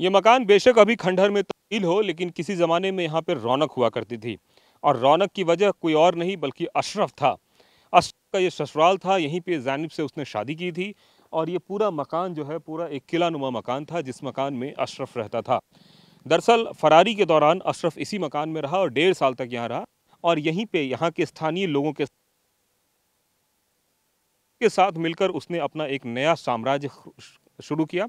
ये मकान बेशक अभी खंडहर में तब्दील हो लेकिन किसी ज़माने में यहाँ पर रौनक हुआ करती थी और रौनक की वजह कोई और नहीं बल्कि अशरफ था अशरफ का ये ससुराल था यहीं पे जानब से उसने शादी की थी और ये पूरा मकान जो है पूरा एक किला नुमा मकान था जिस मकान में अशरफ रहता था दरअसल फरारी के दौरान अशरफ इसी मकान में रहा और डेढ़ साल तक यहाँ रहा और यहीं पर यहाँ के स्थानीय लोगों के साथ मिलकर उसने अपना एक नया साम्राज्य शुरू किया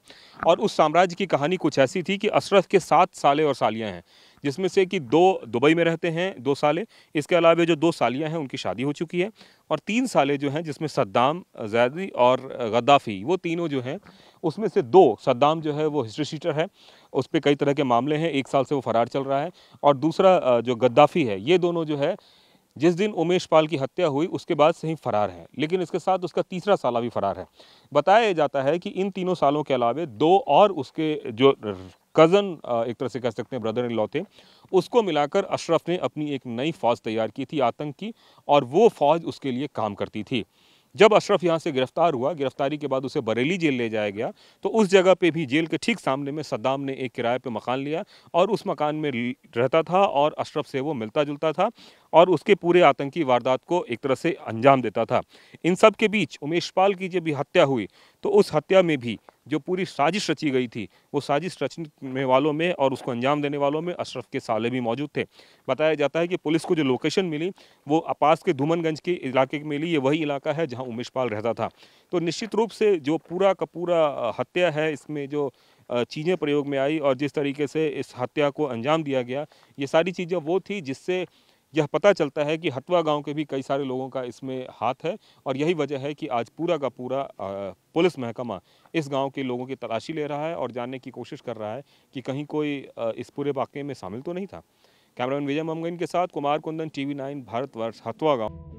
और उस साम्राज्य की कहानी कुछ ऐसी थी कि अशरफ के सात साले और सालियाँ हैं जिसमें से कि दो दुबई में रहते हैं दो साले इसके अलावा जो दो सालियाँ हैं उनकी शादी हो चुकी है और तीन साले जो हैं जिसमें सद्दाम जैदी और गद्दाफ़ी वो तीनों जो हैं उसमें से दो सद्दाम जो है वो हिस्ट्री शीटर है उस पर कई तरह के मामले हैं एक साल से वो फरार चल रहा है और दूसरा जो गद्दाफ़ी है ये दोनों जो है जिस दिन उमेश पाल की हत्या हुई उसके बाद से ही फरार है लेकिन इसके साथ उसका तीसरा साला भी फरार है बताया जाता है कि इन तीनों सालों के अलावे दो और उसके जो कज़न एक तरह से कह सकते हैं ब्रदर इन लॉ थे उसको मिलाकर अशरफ ने अपनी एक नई फ़ौज तैयार की थी आतंक की और वो फ़ौज उसके लिए काम करती थी जब अशरफ यहाँ से गिरफ्तार हुआ गिरफ्तारी के बाद उसे बरेली जेल ले जाया गया तो उस जगह पे भी जेल के ठीक सामने में सद्दाम ने एक किराए पे मकान लिया और उस मकान में रहता था और अशरफ से वो मिलता जुलता था और उसके पूरे आतंकी वारदात को एक तरह से अंजाम देता था इन सब के बीच उमेश पाल की जब हत्या हुई तो उस हत्या में भी जो पूरी साजिश रची गई थी वो साजिश रचने वालों में और उसको अंजाम देने वालों में अशरफ के साले भी मौजूद थे बताया जाता है कि पुलिस को जो लोकेशन मिली वो अपास के धूमनगंज के इलाके में मिली ये वही इलाका है जहाँ उमेश पाल रहता था तो निश्चित रूप से जो पूरा का पूरा हत्या है इसमें जो चीज़ें प्रयोग में आई और जिस तरीके से इस हत्या को अंजाम दिया गया ये सारी चीज़ें वो थी जिससे यह पता चलता है कि हटवा गांव के भी कई सारे लोगों का इसमें हाथ है और यही वजह है कि आज पूरा का पूरा पुलिस महकमा इस गांव के लोगों की तलाशी ले रहा है और जानने की कोशिश कर रहा है कि कहीं कोई इस पूरे वाक्य में शामिल तो नहीं था कैमरामैन विजय ममगन के साथ कुमार कुंदन टीवी नाइन भारतवर्ष हथवा गाँव